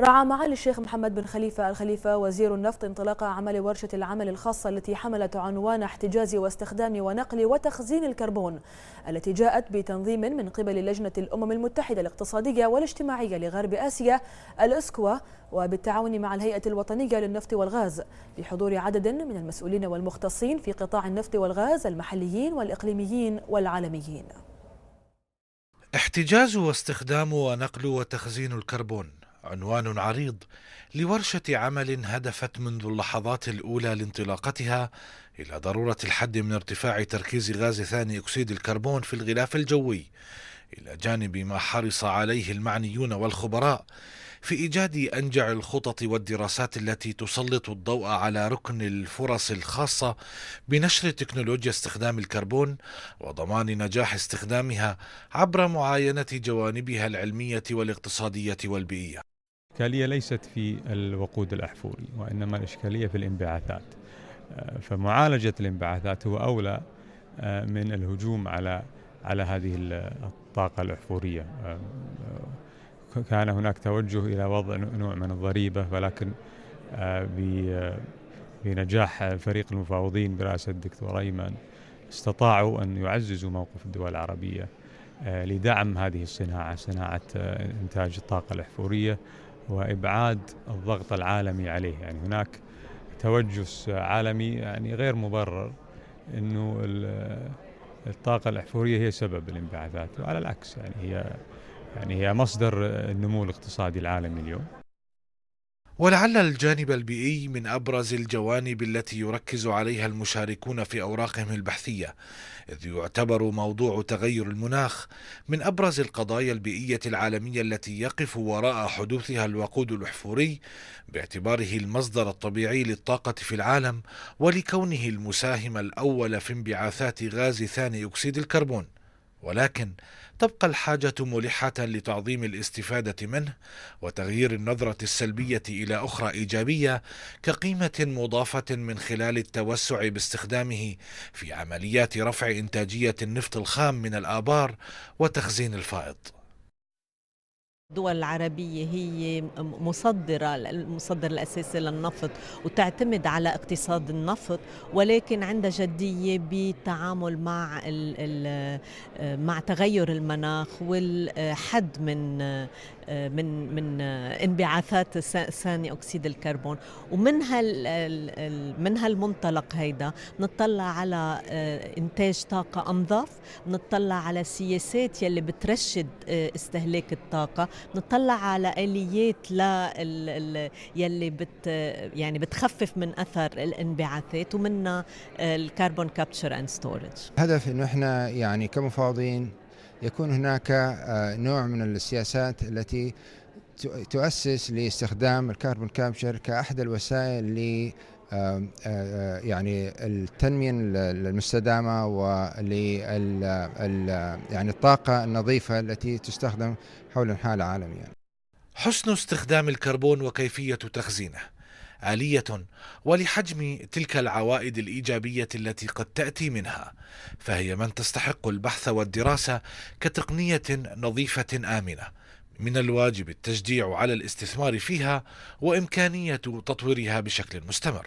رعى معالي الشيخ محمد بن خليفة الخليفة وزير النفط انطلاق أعمال ورشة العمل الخاصة التي حملت عنوان احتجاز واستخدام ونقل وتخزين الكربون التي جاءت بتنظيم من قبل لجنة الأمم المتحدة الاقتصادية والاجتماعية لغرب آسيا الأسكوا وبالتعاون مع الهيئة الوطنية للنفط والغاز لحضور عدد من المسؤولين والمختصين في قطاع النفط والغاز المحليين والإقليميين والعالميين احتجاز واستخدام ونقل وتخزين الكربون عنوان عريض لورشه عمل هدفت منذ اللحظات الاولى لانطلاقتها الى ضروره الحد من ارتفاع تركيز غاز ثاني اكسيد الكربون في الغلاف الجوي الى جانب ما حرص عليه المعنيون والخبراء في ايجاد انجع الخطط والدراسات التي تسلط الضوء على ركن الفرص الخاصه بنشر تكنولوجيا استخدام الكربون وضمان نجاح استخدامها عبر معاينه جوانبها العلميه والاقتصاديه والبيئيه الإشكالية ليست في الوقود الأحفوري وإنما الإشكالية في الانبعاثات آه، فمعالجة الانبعاثات هو أولى آه، من الهجوم على على هذه الطاقة الأحفورية آه، كان هناك توجه إلى وضع نوع من الضريبة ولكن بنجاح فريق المفاوضين برئاسة الدكتور أيمن استطاعوا أن يعززوا موقف الدول العربية لدعم هذه الصناعة صناعة إنتاج الطاقة الأحفورية وابعاد الضغط العالمي عليه يعني هناك توجس عالمي يعني غير مبرر انه الطاقه الاحفوريه هي سبب الانبعاثات وعلى العكس يعني هي يعني هي مصدر النمو الاقتصادي العالمي اليوم ولعل الجانب البيئي من ابرز الجوانب التي يركز عليها المشاركون في اوراقهم البحثيه اذ يعتبر موضوع تغير المناخ من ابرز القضايا البيئيه العالميه التي يقف وراء حدوثها الوقود الاحفوري باعتباره المصدر الطبيعي للطاقه في العالم ولكونه المساهم الاول في انبعاثات غاز ثاني اكسيد الكربون ولكن تبقى الحاجة ملحة لتعظيم الاستفادة منه وتغيير النظرة السلبية إلى أخرى إيجابية كقيمة مضافة من خلال التوسع باستخدامه في عمليات رفع إنتاجية النفط الخام من الآبار وتخزين الفائض. الدول العربية هي مصدرة المصدر الأساسي للنفط وتعتمد على اقتصاد النفط ولكن عندها جدية بالتعامل مع آه، مع تغير المناخ والحد من آه، من من انبعاثات ثاني اكسيد الكربون ومن هال من هالمنطلق هيدا نطلع على آه، انتاج طاقه انظف نطلع على سياسات يلي بترشد استهلاك الطاقه نطلع على اليات لل يلي بت يعني بتخفف من اثر الانبعاثات ومنها الكربون كابتشر اند ستورج هدف انه احنا يعني كمفاوضين يكون هناك آه، نوع من السياسات التي تؤسس لاستخدام الكربون كابشر كاحدى الوسائل يعني التنميه المستدامه ولل يعني الطاقه النظيفه التي تستخدم حول انحاء العالم يعني. حسن استخدام الكربون وكيفيه تخزينه آلية ولحجم تلك العوائد الإيجابية التي قد تأتي منها فهي من تستحق البحث والدراسة كتقنية نظيفة آمنة من الواجب التشجيع على الاستثمار فيها وإمكانية تطويرها بشكل مستمر